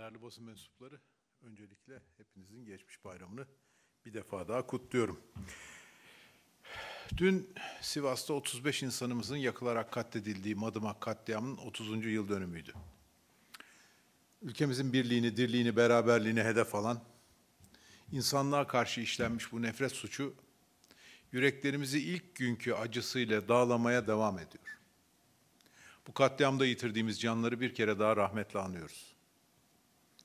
Değerli basın mensupları, öncelikle hepinizin geçmiş bayramını bir defa daha kutluyorum. Dün Sivas'ta 35 insanımızın yakılarak katledildiği Madımak katliamının 30. yıl dönümüydü. Ülkemizin birliğini, dirliğini, beraberliğini hedef alan, insanlığa karşı işlenmiş bu nefret suçu, yüreklerimizi ilk günkü acısıyla dağlamaya devam ediyor. Bu katliamda yitirdiğimiz canları bir kere daha rahmetle anıyoruz.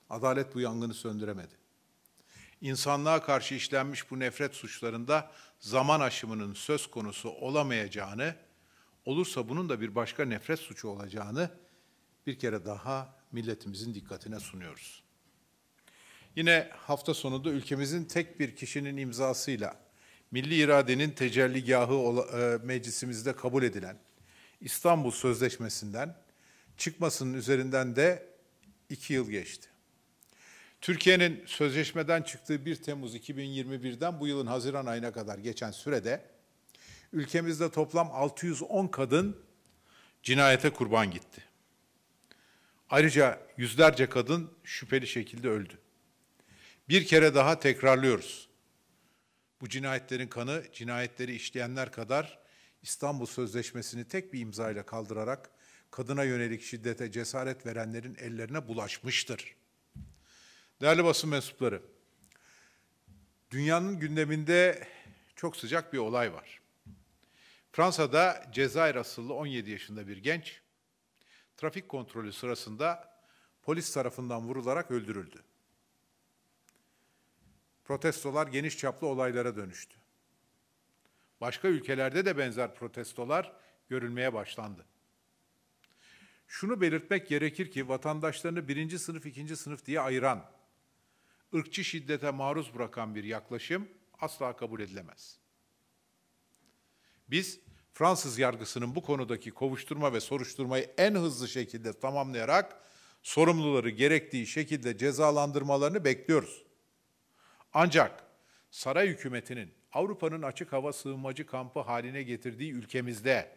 Adalet bu yangını söndüremedi. İnsanlığa karşı işlenmiş bu nefret suçlarında zaman aşımının söz konusu olamayacağını, olursa bunun da bir başka nefret suçu olacağını bir kere daha milletimizin dikkatine sunuyoruz. Yine hafta sonunda ülkemizin tek bir kişinin imzasıyla milli iradenin tecelligahı e, meclisimizde kabul edilen İstanbul Sözleşmesi'nden çıkmasının üzerinden de iki yıl geçti. Türkiye'nin sözleşmeden çıktığı 1 Temmuz 2021'den bu yılın Haziran ayına kadar geçen sürede ülkemizde toplam 610 kadın cinayete kurban gitti. Ayrıca yüzlerce kadın şüpheli şekilde öldü. Bir kere daha tekrarlıyoruz. Bu cinayetlerin kanı cinayetleri işleyenler kadar İstanbul Sözleşmesi'ni tek bir imzayla kaldırarak kadına yönelik şiddete cesaret verenlerin ellerine bulaşmıştır. Değerli basın mensupları, dünyanın gündeminde çok sıcak bir olay var. Fransa'da Cezayir asıllı 17 yaşında bir genç, trafik kontrolü sırasında polis tarafından vurularak öldürüldü. Protestolar geniş çaplı olaylara dönüştü. Başka ülkelerde de benzer protestolar görülmeye başlandı. Şunu belirtmek gerekir ki vatandaşlarını birinci sınıf, ikinci sınıf diye ayıran ırkçı şiddete maruz bırakan bir yaklaşım asla kabul edilemez. Biz Fransız yargısının bu konudaki kovuşturma ve soruşturmayı en hızlı şekilde tamamlayarak sorumluları gerektiği şekilde cezalandırmalarını bekliyoruz. Ancak saray hükümetinin Avrupa'nın açık hava sığınmacı kampı haline getirdiği ülkemizde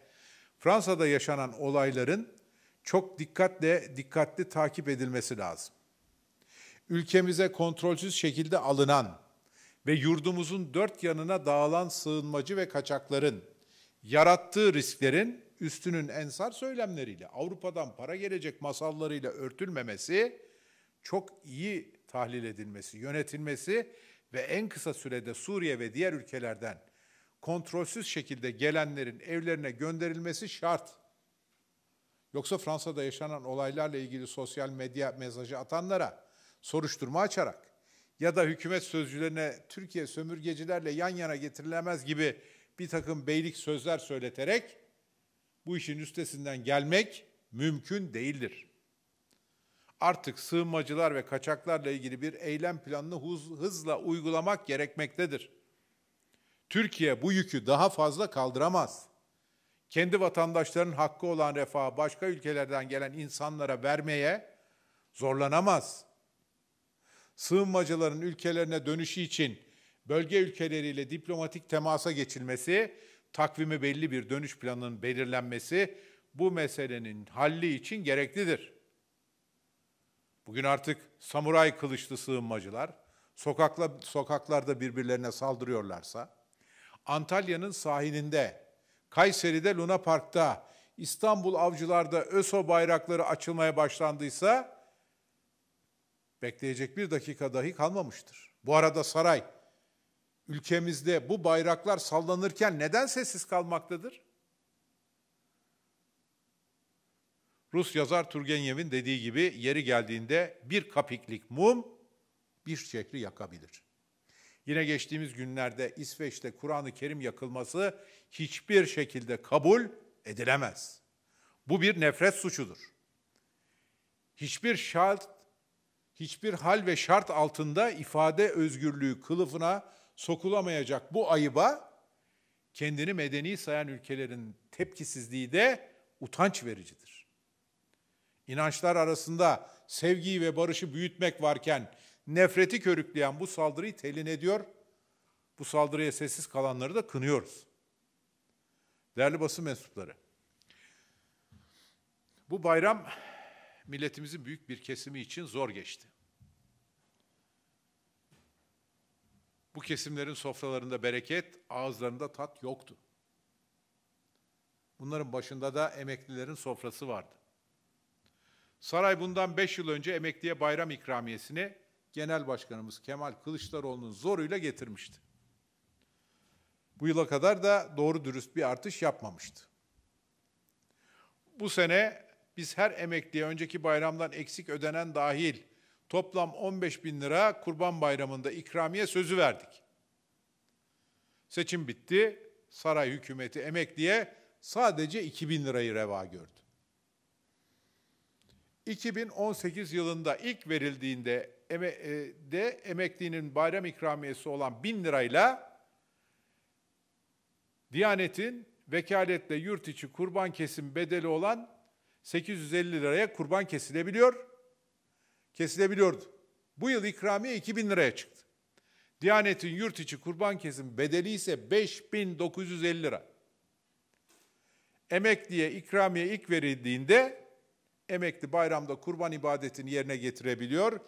Fransa'da yaşanan olayların çok dikkatle dikkatli takip edilmesi lazım ülkemize kontrolsüz şekilde alınan ve yurdumuzun dört yanına dağılan sığınmacı ve kaçakların yarattığı risklerin üstünün ensar söylemleriyle, Avrupa'dan para gelecek masallarıyla örtülmemesi, çok iyi tahlil edilmesi, yönetilmesi ve en kısa sürede Suriye ve diğer ülkelerden kontrolsüz şekilde gelenlerin evlerine gönderilmesi şart. Yoksa Fransa'da yaşanan olaylarla ilgili sosyal medya mesajı atanlara soruşturma açarak ya da hükümet sözcülerine Türkiye sömürgecilerle yan yana getirilemez gibi bir takım beylik sözler söyleterek bu işin üstesinden gelmek mümkün değildir. Artık sığınmacılar ve kaçaklarla ilgili bir eylem planını hızla uygulamak gerekmektedir. Türkiye bu yükü daha fazla kaldıramaz. Kendi vatandaşlarının hakkı olan refahı başka ülkelerden gelen insanlara vermeye zorlanamaz.'' sığınmacıların ülkelerine dönüşü için bölge ülkeleriyle diplomatik temasa geçilmesi, takvimi belli bir dönüş planının belirlenmesi bu meselenin halli için gereklidir. Bugün artık samuray kılıçlı sığınmacılar sokakla, sokaklarda birbirlerine saldırıyorlarsa, Antalya'nın sahilinde, Kayseri'de Luna Park'ta, İstanbul avcılarda ÖSO bayrakları açılmaya başlandıysa Bekleyecek bir dakika dahi kalmamıştır. Bu arada saray, ülkemizde bu bayraklar sallanırken neden sessiz kalmaktadır? Rus yazar Turgenev'in dediği gibi yeri geldiğinde bir kapiklik mum bir şekli yakabilir. Yine geçtiğimiz günlerde İsveç'te Kur'an-ı Kerim yakılması hiçbir şekilde kabul edilemez. Bu bir nefret suçudur. Hiçbir şart hiçbir hal ve şart altında ifade özgürlüğü kılıfına sokulamayacak bu ayıba kendini medeni sayan ülkelerin tepkisizliği de utanç vericidir. İnançlar arasında sevgiyi ve barışı büyütmek varken nefreti körükleyen bu saldırıyı telin ediyor. Bu saldırıya sessiz kalanları da kınıyoruz. Değerli basın mensupları, bu bayram milletimizin büyük bir kesimi için zor geçti. Bu kesimlerin sofralarında bereket, ağızlarında tat yoktu. Bunların başında da emeklilerin sofrası vardı. Saray bundan beş yıl önce emekliye bayram ikramiyesini Genel Başkanımız Kemal Kılıçdaroğlu'nun zoruyla getirmişti. Bu yıla kadar da doğru dürüst bir artış yapmamıştı. Bu sene biz her emekliye önceki bayramdan eksik ödenen dahil toplam 15 bin lira kurban bayramında ikramiye sözü verdik. Seçim bitti. Saray hükümeti emekliye sadece 2 bin lirayı reva gördü. 2018 yılında ilk verildiğinde e, de emeklinin bayram ikramiyesi olan 1000 lirayla Diyanet'in vekaletle yurt içi kurban kesim bedeli olan 850 liraya kurban kesilebiliyor. Kesilebiliyordu. Bu yıl ikramiye 2000 liraya çıktı. Diyanet'in yurt içi kurban kesim bedeli ise 5950 lira. Emekliye ikramiye ilk verildiğinde emekli bayramda kurban ibadetini yerine getirebiliyor.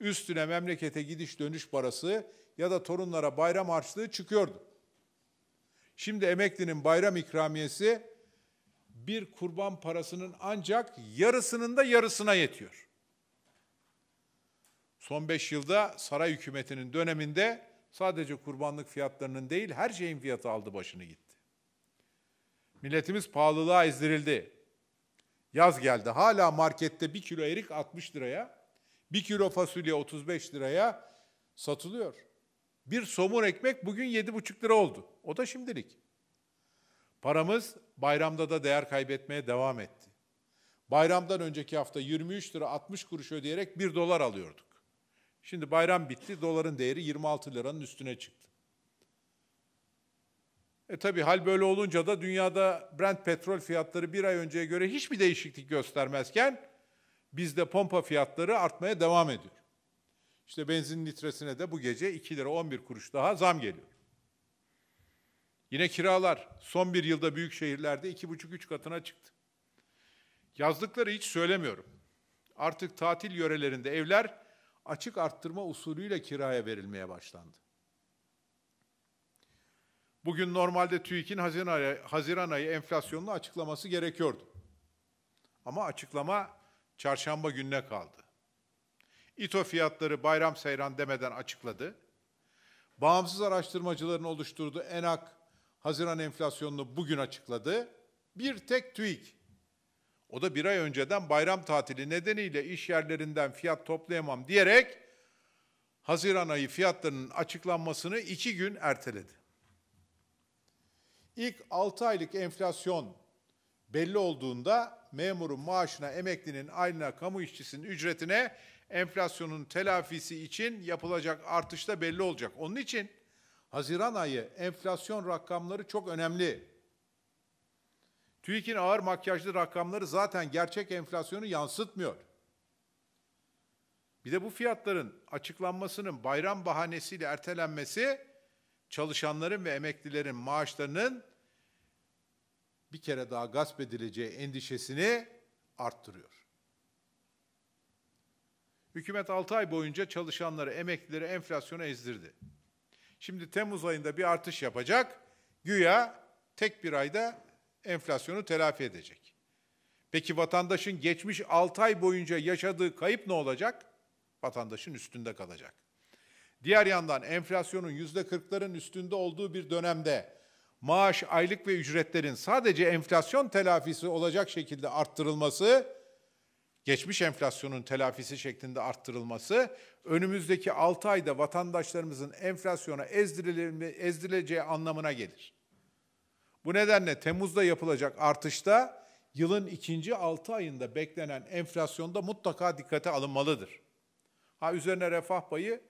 Üstüne memlekete gidiş dönüş parası ya da torunlara bayram harçlığı çıkıyordu. Şimdi emeklinin bayram ikramiyesi bir kurban parasının ancak yarısının da yarısına yetiyor. Son beş yılda saray hükümetinin döneminde sadece kurbanlık fiyatlarının değil her şeyin fiyatı aldı başını gitti. Milletimiz pahalılığa ezdirildi. Yaz geldi hala markette bir kilo erik 60 liraya, bir kilo fasulye 35 liraya satılıyor. Bir somur ekmek bugün 7,5 lira oldu. O da şimdilik. Paramız bayramda da değer kaybetmeye devam etti. Bayramdan önceki hafta 23 lira 60 kuruş ödeyerek 1 dolar alıyorduk. Şimdi bayram bitti, doların değeri 26 liranın üstüne çıktı. E tabi hal böyle olunca da dünyada Brent petrol fiyatları bir ay önceye göre hiçbir değişiklik göstermezken bizde pompa fiyatları artmaya devam ediyor. İşte benzin litresine de bu gece 2 lira 11 kuruş daha zam geliyor. Yine kiralar son bir yılda büyük şehirlerde iki buçuk üç katına çıktı. Yazlıkları hiç söylemiyorum. Artık tatil yörelerinde evler açık arttırma usulüyle kiraya verilmeye başlandı. Bugün normalde TÜİK'in Haziran ayı, Haziran ayı enflasyonunu açıklaması gerekiyordu. Ama açıklama çarşamba gününe kaldı. İTO fiyatları bayram seyran demeden açıkladı. Bağımsız araştırmacıların oluşturduğu ENAK Haziran enflasyonunu bugün açıkladı. Bir tek TÜİK. O da bir ay önceden bayram tatili nedeniyle iş yerlerinden fiyat toplayamam diyerek Haziran ayı fiyatlarının açıklanmasını iki gün erteledi. İlk altı aylık enflasyon belli olduğunda memurun maaşına, emeklinin aylığına, kamu işçisinin ücretine enflasyonun telafisi için yapılacak artış da belli olacak. Onun için Haziran ayı enflasyon rakamları çok önemli. TÜİK'in ağır makyajlı rakamları zaten gerçek enflasyonu yansıtmıyor. Bir de bu fiyatların açıklanmasının bayram bahanesiyle ertelenmesi çalışanların ve emeklilerin maaşlarının bir kere daha gasp edileceği endişesini arttırıyor. Hükümet 6 ay boyunca çalışanları, emeklileri enflasyona ezdirdi. Şimdi Temmuz ayında bir artış yapacak. Güya tek bir ayda enflasyonu telafi edecek. Peki vatandaşın geçmiş 6 ay boyunca yaşadığı kayıp ne olacak? Vatandaşın üstünde kalacak. Diğer yandan enflasyonun yüzde %40'ların üstünde olduğu bir dönemde maaş, aylık ve ücretlerin sadece enflasyon telafisi olacak şekilde arttırılması geçmiş enflasyonun telafisi şeklinde arttırılması, önümüzdeki 6 ayda vatandaşlarımızın enflasyona ezdirileceği anlamına gelir. Bu nedenle Temmuz'da yapılacak artışta yılın ikinci 6 ayında beklenen enflasyonda mutlaka dikkate alınmalıdır. Ha üzerine refah payı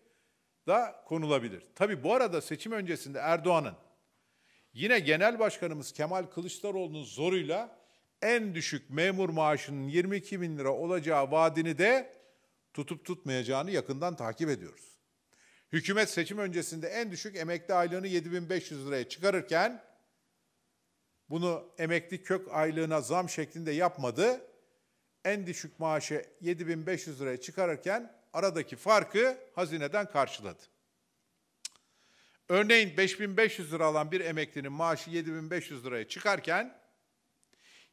da konulabilir. Tabi bu arada seçim öncesinde Erdoğan'ın yine genel başkanımız Kemal Kılıçdaroğlu'nun zoruyla en düşük memur maaşının 22 bin lira olacağı vaadini de tutup tutmayacağını yakından takip ediyoruz. Hükümet seçim öncesinde en düşük emekli aylığını 7500 liraya çıkarırken bunu emekli kök aylığına zam şeklinde yapmadı. En düşük maaşı 7500 liraya çıkarırken aradaki farkı hazineden karşıladı. Örneğin 5500 lira alan bir emeklinin maaşı 7500 liraya çıkarken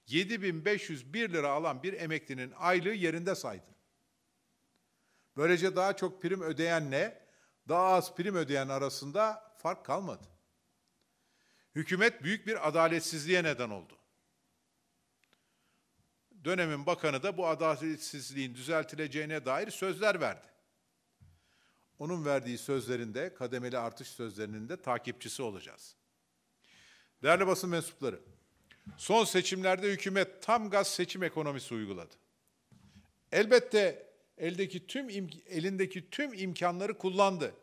7501 lira alan bir emeklinin aylığı yerinde saydı. Böylece daha çok prim ödeyenle daha az prim ödeyen arasında fark kalmadı. Hükümet büyük bir adaletsizliğe neden oldu. Dönemin bakanı da bu adaletsizliğin düzeltileceğine dair sözler verdi. Onun verdiği sözlerinde, kademeli artış sözlerinin de takipçisi olacağız. Değerli basın mensupları, Son seçimlerde hükümet tam gaz seçim ekonomisi uyguladı. Elbette eldeki tüm elindeki tüm imkanları kullandı.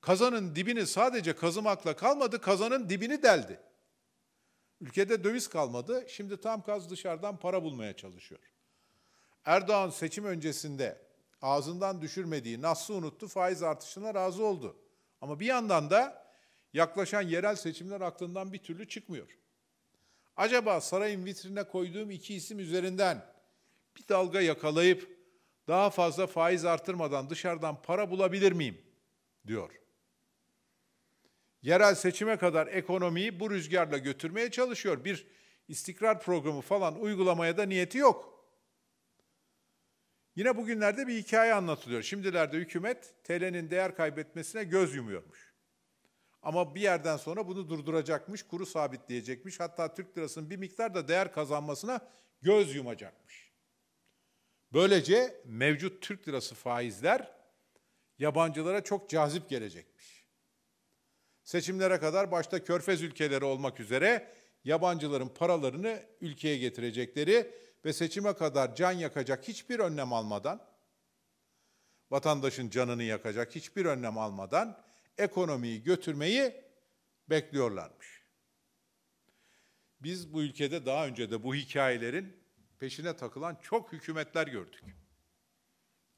Kazanın dibini sadece kazımakla kalmadı, kazanın dibini deldi. Ülkede döviz kalmadı. Şimdi tam gaz dışarıdan para bulmaya çalışıyor. Erdoğan seçim öncesinde ağzından düşürmediği nasıl unuttu, faiz artışına razı oldu. Ama bir yandan da yaklaşan yerel seçimler aklından bir türlü çıkmıyor. Acaba sarayın vitrine koyduğum iki isim üzerinden bir dalga yakalayıp daha fazla faiz artırmadan dışarıdan para bulabilir miyim? diyor. Yerel seçime kadar ekonomiyi bu rüzgarla götürmeye çalışıyor. Bir istikrar programı falan uygulamaya da niyeti yok. Yine bugünlerde bir hikaye anlatılıyor. Şimdilerde hükümet TL'nin değer kaybetmesine göz yumuyormuş. Ama bir yerden sonra bunu durduracakmış, kuru sabitleyecekmiş. Hatta Türk lirasının bir miktar da değer kazanmasına göz yumacakmış. Böylece mevcut Türk lirası faizler yabancılara çok cazip gelecekmiş. Seçimlere kadar başta körfez ülkeleri olmak üzere yabancıların paralarını ülkeye getirecekleri ve seçime kadar can yakacak hiçbir önlem almadan, vatandaşın canını yakacak hiçbir önlem almadan ekonomiyi götürmeyi bekliyorlarmış. Biz bu ülkede daha önce de bu hikayelerin peşine takılan çok hükümetler gördük.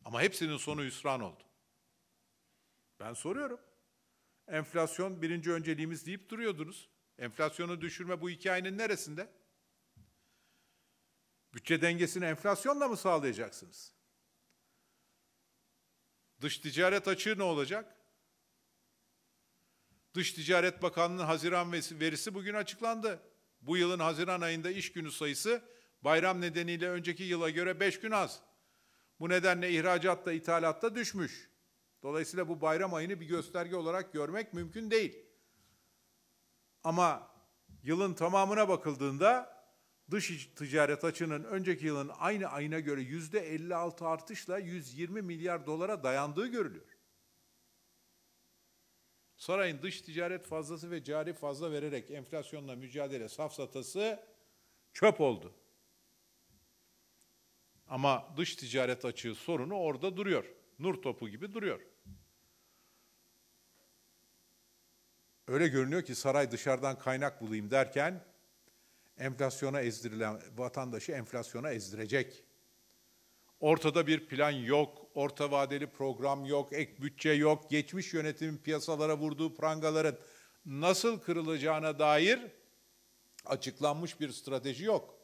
Ama hepsinin sonu hüsran oldu. Ben soruyorum. Enflasyon birinci önceliğimiz deyip duruyordunuz. Enflasyonu düşürme bu hikayenin neresinde? Bütçe dengesini enflasyonla mı sağlayacaksınız? Dış ticaret açığı ne olacak? Dış Ticaret Bakanlığı'nın Haziran verisi bugün açıklandı. Bu yılın Haziran ayında iş günü sayısı bayram nedeniyle önceki yıla göre beş gün az. Bu nedenle ihracatta, ithalatta düşmüş. Dolayısıyla bu bayram ayını bir gösterge olarak görmek mümkün değil. Ama yılın tamamına bakıldığında dış ticaret açının önceki yılın aynı ayına göre yüzde 56 artışla 120 milyar dolara dayandığı görülüyor. Sarayın dış ticaret fazlası ve cari fazla vererek enflasyonla mücadele safsatası çöp oldu. Ama dış ticaret açığı sorunu orada duruyor. Nur topu gibi duruyor. Öyle görünüyor ki saray dışarıdan kaynak bulayım derken enflasyona ezdirilen vatandaşı enflasyona ezdirecek. Ortada bir plan yok orta vadeli program yok, ek bütçe yok, geçmiş yönetimin piyasalara vurduğu prangaların nasıl kırılacağına dair açıklanmış bir strateji yok.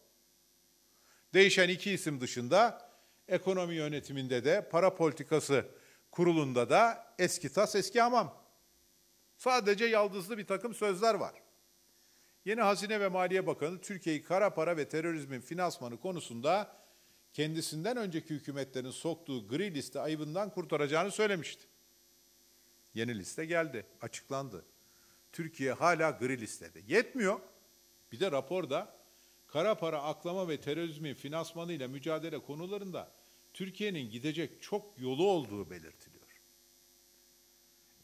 Değişen iki isim dışında ekonomi yönetiminde de para politikası kurulunda da eski tas eski hamam. Sadece yaldızlı bir takım sözler var. Yeni Hazine ve Maliye Bakanı Türkiye'yi kara para ve terörizmin finansmanı konusunda kendisinden önceki hükümetlerin soktuğu gri liste ayıbından kurtaracağını söylemişti. Yeni liste geldi, açıklandı. Türkiye hala gri listede. Yetmiyor. Bir de raporda kara para aklama ve terörizmin finansmanıyla mücadele konularında Türkiye'nin gidecek çok yolu olduğu belirtiliyor.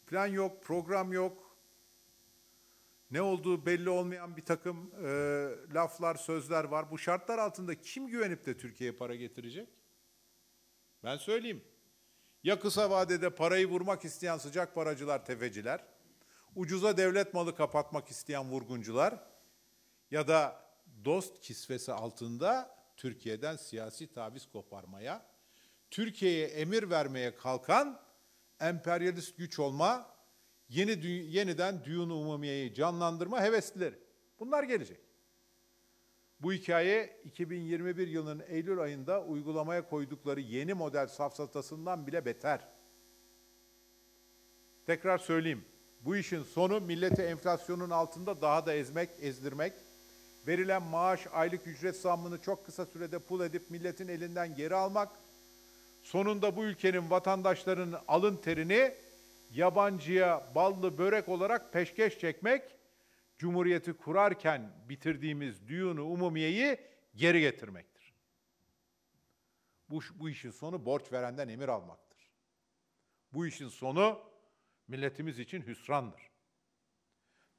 Plan yok, program yok, ne olduğu belli olmayan bir takım e, laflar, sözler var. Bu şartlar altında kim güvenip de Türkiye'ye para getirecek? Ben söyleyeyim. Ya kısa vadede parayı vurmak isteyen sıcak paracılar, tefeciler, ucuza devlet malı kapatmak isteyen vurguncular ya da dost kisvesi altında Türkiye'den siyasi taviz koparmaya, Türkiye'ye emir vermeye kalkan emperyalist güç olma yeni yeniden düğün umumiyeyi canlandırma heveslileri. Bunlar gelecek. Bu hikaye 2021 yılının Eylül ayında uygulamaya koydukları yeni model safsatasından bile beter. Tekrar söyleyeyim. Bu işin sonu milleti enflasyonun altında daha da ezmek, ezdirmek, verilen maaş, aylık ücret zammını çok kısa sürede pul edip milletin elinden geri almak, sonunda bu ülkenin vatandaşlarının alın terini yabancıya ballı börek olarak peşkeş çekmek, Cumhuriyeti kurarken bitirdiğimiz düğünü umumiyeyi geri getirmektir. Bu, bu işin sonu borç verenden emir almaktır. Bu işin sonu milletimiz için hüsrandır.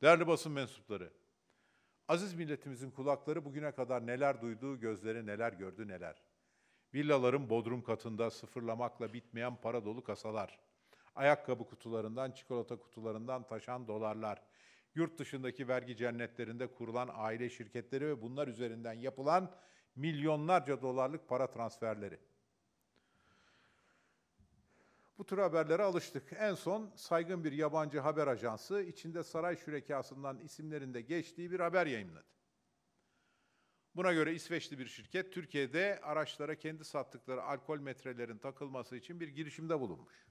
Değerli basın mensupları, aziz milletimizin kulakları bugüne kadar neler duyduğu, gözleri neler gördü neler. Villaların bodrum katında sıfırlamakla bitmeyen para dolu kasalar, ayakkabı kutularından, çikolata kutularından taşan dolarlar, yurt dışındaki vergi cennetlerinde kurulan aile şirketleri ve bunlar üzerinden yapılan milyonlarca dolarlık para transferleri. Bu tür haberlere alıştık. En son saygın bir yabancı haber ajansı içinde saray şürekasından isimlerinde geçtiği bir haber yayınladı. Buna göre İsveçli bir şirket Türkiye'de araçlara kendi sattıkları alkol metrelerin takılması için bir girişimde bulunmuş.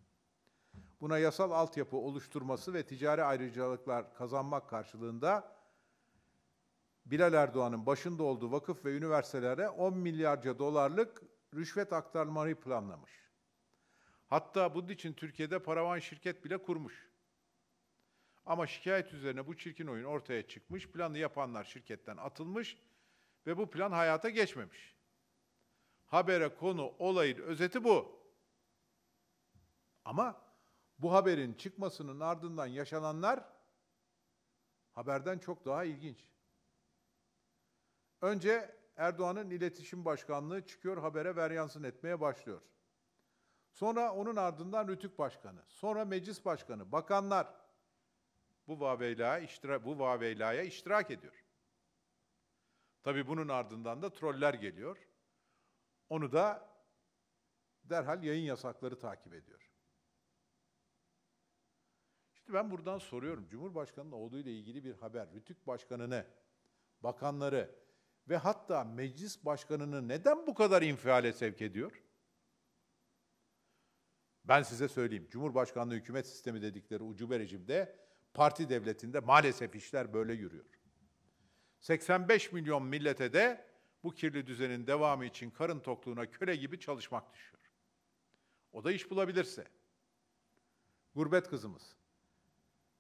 Buna yasal altyapı oluşturması ve ticari ayrıcalıklar kazanmak karşılığında Bilal Erdoğan'ın başında olduğu vakıf ve üniversitelere 10 milyarca dolarlık rüşvet aktarmayı planlamış. Hatta bunun için Türkiye'de paravan şirket bile kurmuş. Ama şikayet üzerine bu çirkin oyun ortaya çıkmış, planı yapanlar şirketten atılmış ve bu plan hayata geçmemiş. Habere konu olayın özeti bu. Ama bu haberin çıkmasının ardından yaşananlar haberden çok daha ilginç. Önce Erdoğan'ın iletişim başkanlığı çıkıyor habere veryansın etmeye başlıyor. Sonra onun ardından Rütük Başkanı, sonra Meclis Başkanı, bakanlar bu vaveylaya iştirak, bu vaveylaya iştirak ediyor. Tabi bunun ardından da troller geliyor. Onu da derhal yayın yasakları takip ediyor. Şimdi ben buradan soruyorum. Cumhurbaşkanı'nın oğluyla ilgili bir haber. Rütük Başkanı'nı, bakanları ve hatta meclis başkanını neden bu kadar infiale sevk ediyor? Ben size söyleyeyim. Cumhurbaşkanlığı hükümet sistemi dedikleri ucube rejimde parti devletinde maalesef işler böyle yürüyor. 85 milyon millete de bu kirli düzenin devamı için karın tokluğuna köle gibi çalışmak düşüyor. O da iş bulabilirse. Gurbet kızımız.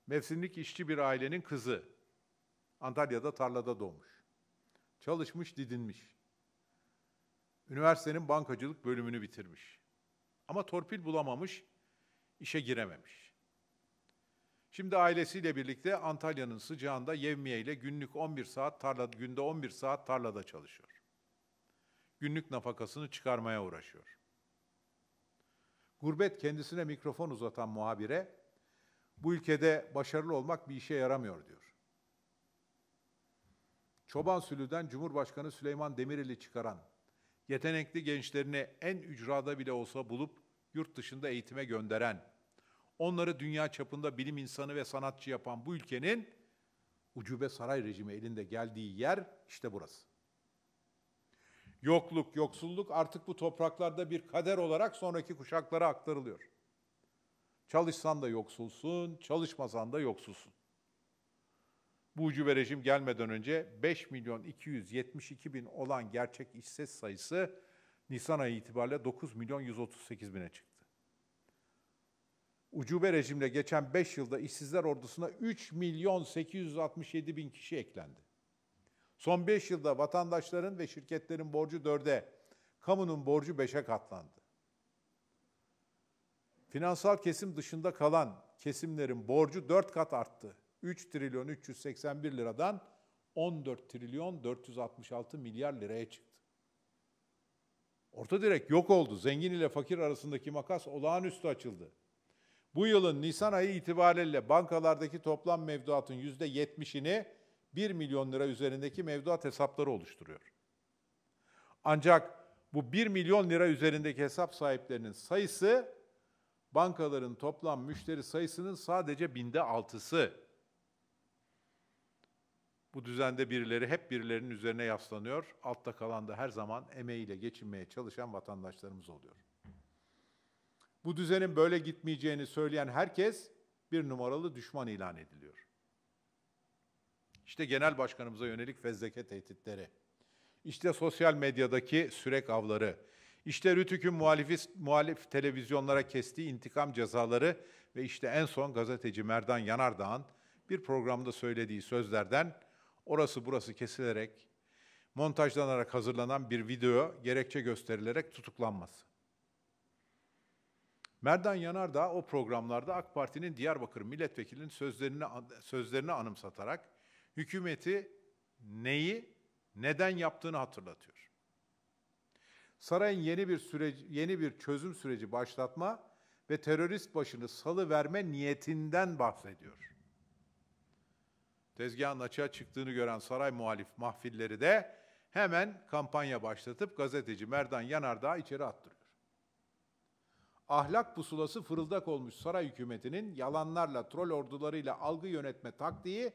Mevsimlik işçi bir ailenin kızı. Antalya'da tarlada doğmuş. Çalışmış, didinmiş. Üniversitenin bankacılık bölümünü bitirmiş. Ama torpil bulamamış, işe girememiş. Şimdi ailesiyle birlikte Antalya'nın sıcağında yevmiye ile günlük 11 saat tarlada, günde 11 saat tarlada çalışıyor. Günlük nafakasını çıkarmaya uğraşıyor. Gurbet kendisine mikrofon uzatan muhabire bu ülkede başarılı olmak bir işe yaramıyor diyor. Çoban Sülü'den Cumhurbaşkanı Süleyman Demirel'i çıkaran, yetenekli gençlerini en ücrada bile olsa bulup yurt dışında eğitime gönderen, onları dünya çapında bilim insanı ve sanatçı yapan bu ülkenin ucube saray rejimi elinde geldiği yer işte burası. Yokluk, yoksulluk artık bu topraklarda bir kader olarak sonraki kuşaklara aktarılıyor. Çalışsan da yoksulsun, çalışmasan da yoksulsun. Bu ucube rejim gelmeden önce 5 milyon 272 bin olan gerçek işsiz sayısı Nisan ayı itibariyle 9 milyon 138 bine çıktı. Ucube rejimle geçen 5 yılda işsizler ordusuna 3 milyon 867 bin kişi eklendi. Son 5 yılda vatandaşların ve şirketlerin borcu 4'e, kamunun borcu 5'e katlandı. Finansal kesim dışında kalan kesimlerin borcu 4 kat arttı. 3 trilyon 381 liradan 14 trilyon 466 milyar liraya çıktı. Orta direk yok oldu. Zengin ile fakir arasındaki makas olağanüstü açıldı. Bu yılın Nisan ayı itibariyle bankalardaki toplam mevduatın yüzde yetmişini 1 milyon lira üzerindeki mevduat hesapları oluşturuyor. Ancak bu 1 milyon lira üzerindeki hesap sahiplerinin sayısı bankaların toplam müşteri sayısının sadece binde altısı. Bu düzende birileri hep birilerinin üzerine yaslanıyor. Altta kalan da her zaman emeğiyle geçinmeye çalışan vatandaşlarımız oluyor. Bu düzenin böyle gitmeyeceğini söyleyen herkes bir numaralı düşman ilan ediliyor. İşte genel başkanımıza yönelik fezleke tehditleri. İşte sosyal medyadaki sürek avları. İşte Rütük'ün muhalif, muhalif televizyonlara kestiği intikam cezaları ve işte en son gazeteci Merdan Yanardağ'ın bir programda söylediği sözlerden orası burası kesilerek, montajlanarak hazırlanan bir video gerekçe gösterilerek tutuklanması. Merdan Yanardağ o programlarda AK Parti'nin Diyarbakır milletvekilinin sözlerini sözlerini anımsatarak hükümeti neyi neden yaptığını hatırlatıyor sarayın yeni bir süreci, yeni bir çözüm süreci başlatma ve terörist başını salı verme niyetinden bahsediyor. Tezgahın açığa çıktığını gören saray muhalif mahfilleri de hemen kampanya başlatıp gazeteci Merdan Yanardağ'ı içeri attırıyor. Ahlak pusulası fırıldak olmuş saray hükümetinin yalanlarla, troll ordularıyla algı yönetme taktiği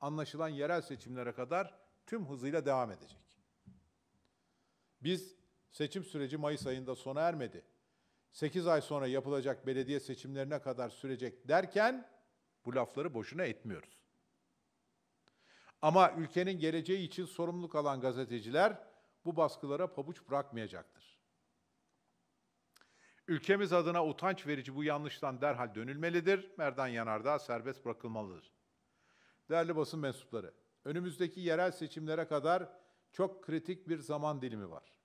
anlaşılan yerel seçimlere kadar tüm hızıyla devam edecek. Biz Seçim süreci Mayıs ayında sona ermedi. 8 ay sonra yapılacak belediye seçimlerine kadar sürecek derken bu lafları boşuna etmiyoruz. Ama ülkenin geleceği için sorumluluk alan gazeteciler bu baskılara pabuç bırakmayacaktır. Ülkemiz adına utanç verici bu yanlıştan derhal dönülmelidir. Merdan Yanardağ serbest bırakılmalıdır. Değerli basın mensupları, önümüzdeki yerel seçimlere kadar çok kritik bir zaman dilimi var.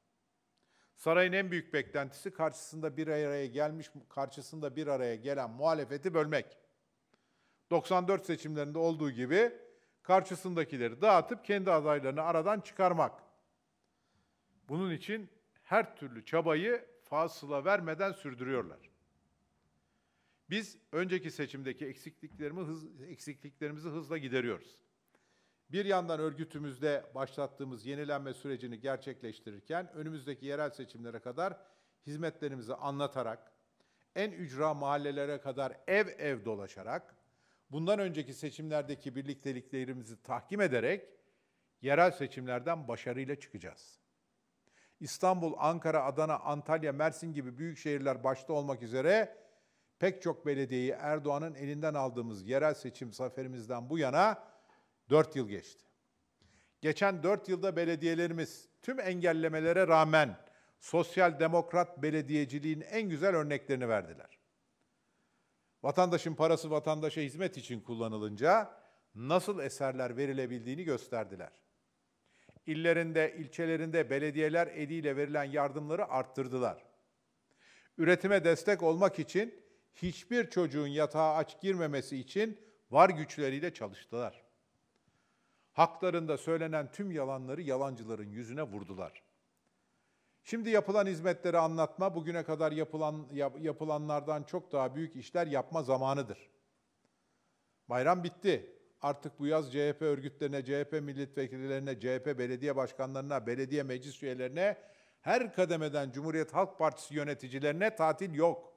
Sarayın en büyük beklentisi karşısında bir araya gelmiş karşısında bir araya gelen muhalefeti bölmek. 94 seçimlerinde olduğu gibi karşısındakileri dağıtıp kendi adaylarını aradan çıkarmak. Bunun için her türlü çabayı fasıla vermeden sürdürüyorlar. Biz önceki seçimdeki eksikliklerimi hız, eksikliklerimizi hızla gideriyoruz. Bir yandan örgütümüzde başlattığımız yenilenme sürecini gerçekleştirirken önümüzdeki yerel seçimlere kadar hizmetlerimizi anlatarak, en ücra mahallelere kadar ev ev dolaşarak, bundan önceki seçimlerdeki birlikteliklerimizi tahkim ederek yerel seçimlerden başarıyla çıkacağız. İstanbul, Ankara, Adana, Antalya, Mersin gibi büyük şehirler başta olmak üzere pek çok belediyeyi Erdoğan'ın elinden aldığımız yerel seçim zaferimizden bu yana 4 yıl geçti. Geçen 4 yılda belediyelerimiz tüm engellemelere rağmen sosyal demokrat belediyeciliğin en güzel örneklerini verdiler. Vatandaşın parası vatandaşa hizmet için kullanılınca nasıl eserler verilebildiğini gösterdiler. İllerinde, ilçelerinde belediyeler eliyle verilen yardımları arttırdılar. Üretime destek olmak için hiçbir çocuğun yatağa aç girmemesi için var güçleriyle çalıştılar. Haklarında söylenen tüm yalanları yalancıların yüzüne vurdular. Şimdi yapılan hizmetleri anlatma bugüne kadar yapılan yap, yapılanlardan çok daha büyük işler yapma zamanıdır. Bayram bitti. Artık bu yaz CHP örgütlerine, CHP milletvekillerine, CHP belediye başkanlarına, belediye meclis üyelerine her kademeden Cumhuriyet Halk Partisi yöneticilerine tatil yok.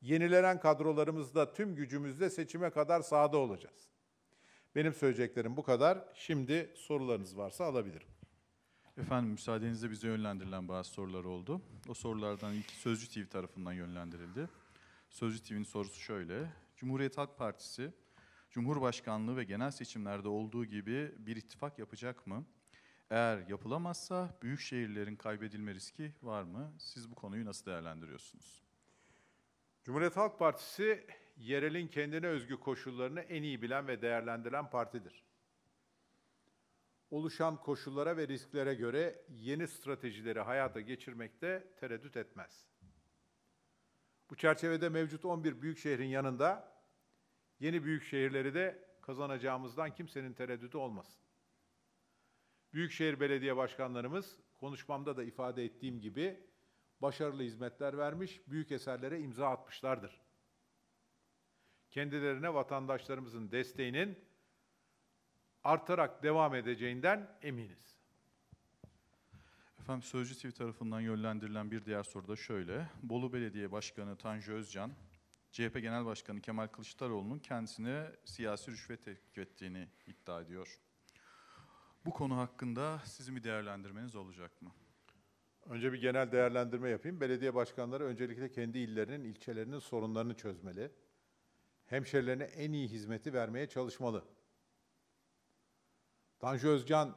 Yenilenen kadrolarımızda tüm gücümüzle seçime kadar sahada olacağız. Benim söyleyeceklerim bu kadar. Şimdi sorularınız varsa alabilirim. Efendim müsaadenizle bize yönlendirilen bazı sorular oldu. O sorulardan ilk Sözcü TV tarafından yönlendirildi. Sözcü TV'nin sorusu şöyle. Cumhuriyet Halk Partisi Cumhurbaşkanlığı ve genel seçimlerde olduğu gibi bir ittifak yapacak mı? Eğer yapılamazsa büyük şehirlerin kaybedilme riski var mı? Siz bu konuyu nasıl değerlendiriyorsunuz? Cumhuriyet Halk Partisi yerelin kendine özgü koşullarını en iyi bilen ve değerlendiren partidir. Oluşan koşullara ve risklere göre yeni stratejileri hayata geçirmekte tereddüt etmez. Bu çerçevede mevcut 11 büyük şehrin yanında yeni büyük şehirleri de kazanacağımızdan kimsenin tereddütü olmasın. Büyükşehir Belediye Başkanlarımız konuşmamda da ifade ettiğim gibi başarılı hizmetler vermiş, büyük eserlere imza atmışlardır kendilerine vatandaşlarımızın desteğinin artarak devam edeceğinden eminiz. Efendim Sözcü TV tarafından yönlendirilen bir diğer soru da şöyle. Bolu Belediye Başkanı Tanju Özcan, CHP Genel Başkanı Kemal Kılıçdaroğlu'nun kendisine siyasi rüşvet teklif ettiğini iddia ediyor. Bu konu hakkında sizin bir değerlendirmeniz olacak mı? Önce bir genel değerlendirme yapayım. Belediye başkanları öncelikle kendi illerinin, ilçelerinin sorunlarını çözmeli hemşerilerine en iyi hizmeti vermeye çalışmalı. Tanju Özcan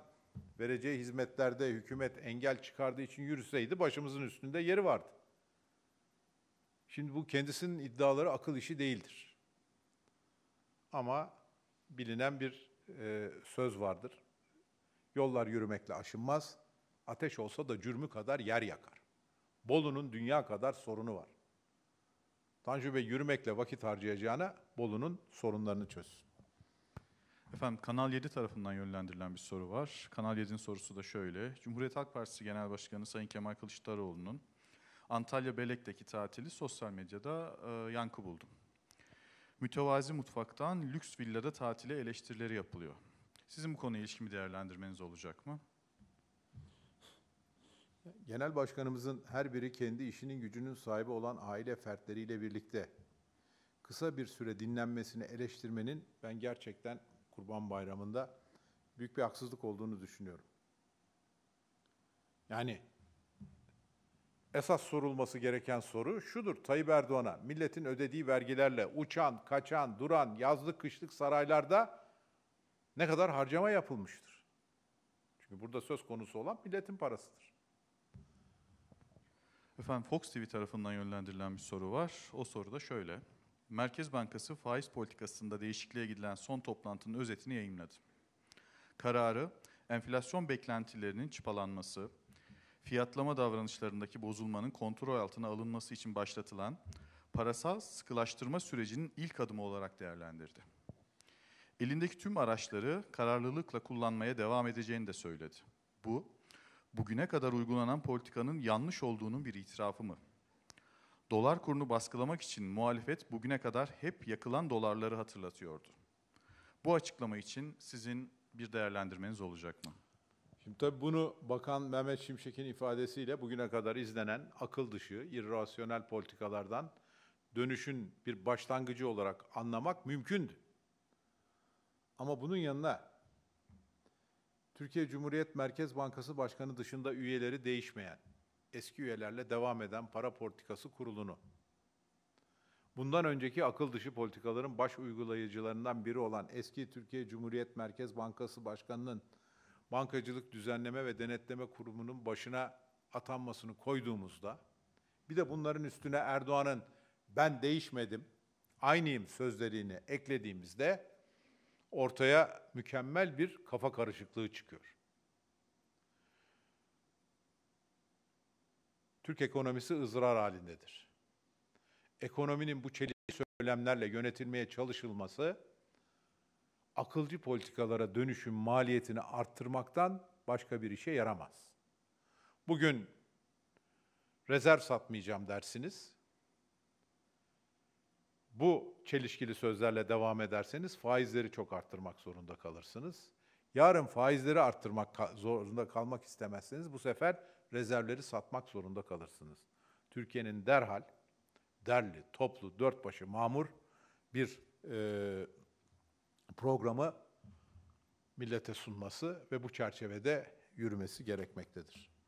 vereceği hizmetlerde hükümet engel çıkardığı için yürüseydi başımızın üstünde yeri vardı. Şimdi bu kendisinin iddiaları akıl işi değildir. Ama bilinen bir e, söz vardır. Yollar yürümekle aşınmaz, ateş olsa da cürmü kadar yer yakar. Bolu'nun dünya kadar sorunu var. Tanju Bey yürümekle vakit harcayacağına Bolu'nun sorunlarını çözsün. Efendim Kanal 7 tarafından yönlendirilen bir soru var. Kanal 7'nin sorusu da şöyle. Cumhuriyet Halk Partisi Genel Başkanı Sayın Kemal Kılıçdaroğlu'nun Antalya Belek'teki tatili sosyal medyada e, yankı buldu. Mütevazi mutfaktan lüks villada tatile eleştirileri yapılıyor. Sizin bu konuya ilişkimi değerlendirmeniz olacak mı? Genel başkanımızın her biri kendi işinin gücünün sahibi olan aile fertleriyle birlikte kısa bir süre dinlenmesini eleştirmenin ben gerçekten Kurban Bayramı'nda büyük bir haksızlık olduğunu düşünüyorum. Yani esas sorulması gereken soru şudur Tayyip Erdoğan'a milletin ödediği vergilerle uçan, kaçan, duran, yazlık kışlık saraylarda ne kadar harcama yapılmıştır? Çünkü burada söz konusu olan milletin parasıdır. Efendim Fox TV tarafından yönlendirilen bir soru var. O soru da şöyle. Merkez Bankası faiz politikasında değişikliğe gidilen son toplantının özetini yayımladı. Kararı enflasyon beklentilerinin çıpalanması, fiyatlama davranışlarındaki bozulmanın kontrol altına alınması için başlatılan parasal sıkılaştırma sürecinin ilk adımı olarak değerlendirdi. Elindeki tüm araçları kararlılıkla kullanmaya devam edeceğini de söyledi. Bu, bugüne kadar uygulanan politikanın yanlış olduğunun bir itirafı mı? Dolar kurunu baskılamak için muhalefet bugüne kadar hep yakılan dolarları hatırlatıyordu. Bu açıklama için sizin bir değerlendirmeniz olacak mı? Şimdi tabii bunu Bakan Mehmet Şimşek'in ifadesiyle bugüne kadar izlenen akıl dışı, irrasyonel politikalardan dönüşün bir başlangıcı olarak anlamak mümkündü. Ama bunun yanına Türkiye Cumhuriyet Merkez Bankası Başkanı dışında üyeleri değişmeyen, eski üyelerle devam eden para politikası kurulunu, bundan önceki akıl dışı politikaların baş uygulayıcılarından biri olan eski Türkiye Cumhuriyet Merkez Bankası Başkanı'nın Bankacılık Düzenleme ve Denetleme Kurumu'nun başına atanmasını koyduğumuzda, bir de bunların üstüne Erdoğan'ın ben değişmedim, aynıyım sözlerini eklediğimizde ortaya mükemmel bir kafa karışıklığı çıkıyor. Türk ekonomisi ızrar halindedir. Ekonominin bu çelişki söylemlerle yönetilmeye çalışılması akılcı politikalara dönüşün maliyetini arttırmaktan başka bir işe yaramaz. Bugün rezerv satmayacağım dersiniz bu çelişkili sözlerle devam ederseniz faizleri çok arttırmak zorunda kalırsınız. Yarın faizleri arttırmak zorunda kalmak istemezseniz bu sefer rezervleri satmak zorunda kalırsınız. Türkiye'nin derhal derli, toplu, dört başı mamur bir e, programı millete sunması ve bu çerçevede yürümesi gerekmektedir.